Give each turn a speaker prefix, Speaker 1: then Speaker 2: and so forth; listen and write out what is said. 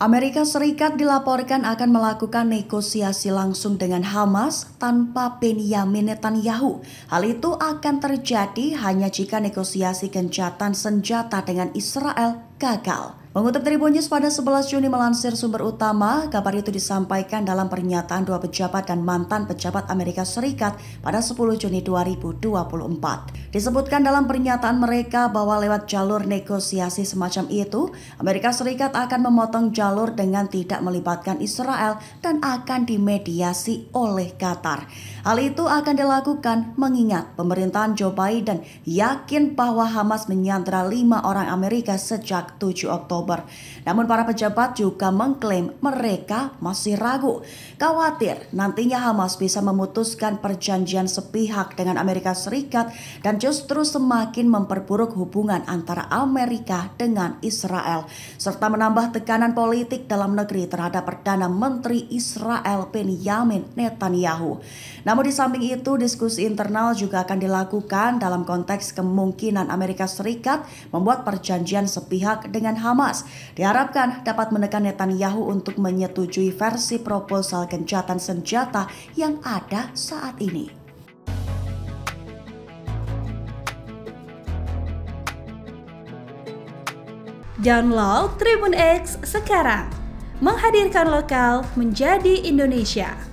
Speaker 1: Amerika Serikat dilaporkan akan melakukan negosiasi langsung dengan Hamas tanpa Benjamin Netanyahu. Hal itu akan terjadi hanya jika negosiasi gencatan senjata dengan Israel gagal. Mengutip Tribun News pada 11 Juni melansir sumber utama, kabar itu disampaikan dalam pernyataan dua pejabat dan mantan pejabat Amerika Serikat pada 10 Juni 2024. Disebutkan dalam pernyataan mereka bahwa lewat jalur negosiasi semacam itu, Amerika Serikat akan memotong jalur dengan tidak melibatkan Israel dan akan dimediasi oleh Qatar. Hal itu akan dilakukan mengingat pemerintahan Joe Biden yakin bahwa Hamas menyandra lima orang Amerika sejak 7 Oktober. Oktober. Namun para pejabat juga mengklaim mereka masih ragu, khawatir nantinya Hamas bisa memutuskan perjanjian sepihak dengan Amerika Serikat dan justru semakin memperburuk hubungan antara Amerika dengan Israel serta menambah tekanan politik dalam negeri terhadap Perdana Menteri Israel Benjamin Netanyahu. Namun di samping itu diskusi internal juga akan dilakukan dalam konteks kemungkinan Amerika Serikat membuat perjanjian sepihak dengan Hamas Hamas diharapkan dapat menekan Netanyahu untuk menyetujui versi proposal gencatan senjata yang ada saat ini.
Speaker 2: Download Tribun X sekarang, menghadirkan lokal menjadi Indonesia.